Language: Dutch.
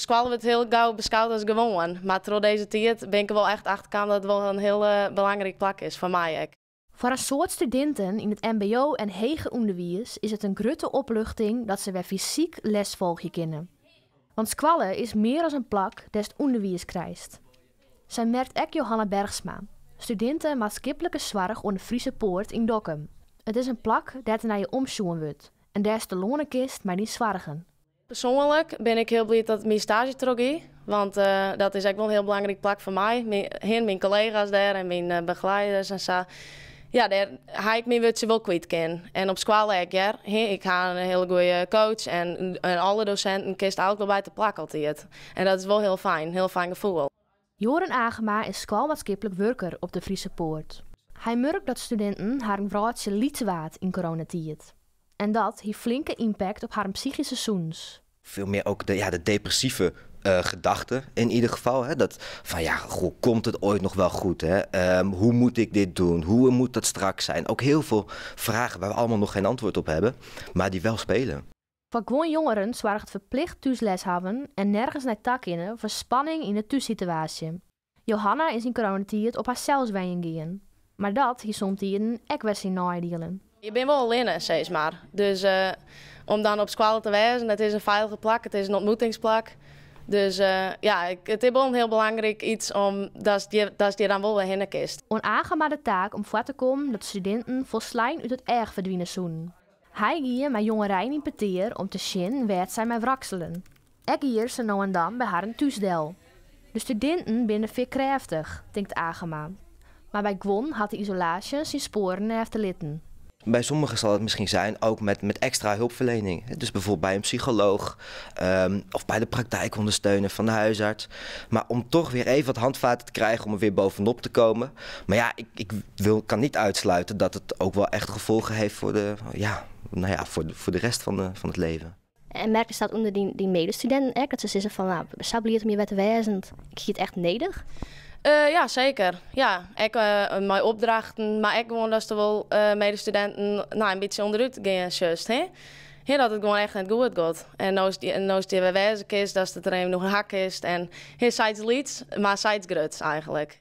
Squallen wordt heel gauw beschouwd als gewoon. Maar door deze tijd ben ik wel echt achterkam dat het wel een heel belangrijk plak is, voor mij ook. Voor een soort studenten in het mbo en hege onderwijs is het een grote opluchting dat ze weer fysiek les volgen kunnen. Want squallen is meer dan een plak des onderwijs krijgt. Zij merkt ook Johanna Bergsma, studenten maatschappelijke zorg onder Friese Poort in Dokkum. Het is een plak dat naar je omzoen wordt en daar is de lonenkist maar niet zwargen. Persoonlijk ben ik heel blij dat mijn stage trog is. Want eh, dat is echt wel een heel belangrijk plek voor mij. Mijn, mijn collega's daar en mijn eh, begeleiders en zo. Ja, daar ik me het ze wel kwijt kennen. En op school ik, ik ga een hele goede coach en, en alle docenten kist ook wel bij te plak altijd. En dat is wel heel fijn, heel fijn gevoel. Joren Agema is schoolmaatschappelijk werker op de Friese Poort. Hij merkt dat studenten haar vrouwtje liedwaard in coronatijd. En dat heeft flinke impact op haar psychische soens. Veel meer ook de, ja, de depressieve uh, eh, gedachten in ieder geval. Hè? Dat van ja, goh, komt het ooit nog wel goed? Hè? Ehm, hoe moet ik dit doen? Hoe moet dat straks zijn? Ook heel veel vragen waar we allemaal nog geen antwoord op hebben, maar die wel spelen. Van gewoon jongeren zwaar het verplicht thuisles hebben en nergens naar tak in voor spanning in de thuissituatie. Johanna is in coronatijd op haar zelfs gaan. Maar dat hier soms die een ek je bent wel alleen, steeds maar. Dus eh, om dan op school te wijzen, het is een veilige plak, het is een ontmoetingsplak. Dus eh, ja, het is wel een heel belangrijk iets om dat je, dat dan wel weer heen kist. Een de taak om voor te komen dat studenten volslijn uit het erg verdwijnen zoen. Hij ging met Rijn in peteer om te zien waar zijn mijn wrakselen. Ik hier ze nou en dan bij haar een thuisdel. De studenten binnen veerkrachtig, denkt Agema. Maar bij Gwon had de isolatie zijn sporen te litten. Bij sommigen zal het misschien zijn ook met, met extra hulpverlening. Dus bijvoorbeeld bij een psycholoog ehm, of bij de praktijkondersteuner van de huisarts. Maar om toch weer even wat handvaten te krijgen om er weer bovenop te komen. Maar ja, ik, ik wil, kan niet uitsluiten dat het ook wel echt gevolgen heeft voor de, ja, nou ja, voor de, voor de rest van, de, van het leven. En merken staat onder die, die medestudenten, dat ze zeggen van, nou, sabeliert om je wetwijzend, ik het echt neder. Uh, ja, zeker. Ja, ik, uh, mijn opdrachten, maar ik gewoon dat dus er wel uh, eh, medestudenten nou, een beetje onderuit gingen, just, hè? dat het gewoon echt niet goed gaat. En als nou die, en bij nou die is, dat het er even nog een hak is. En hier zei iets, maar zijt het eigenlijk.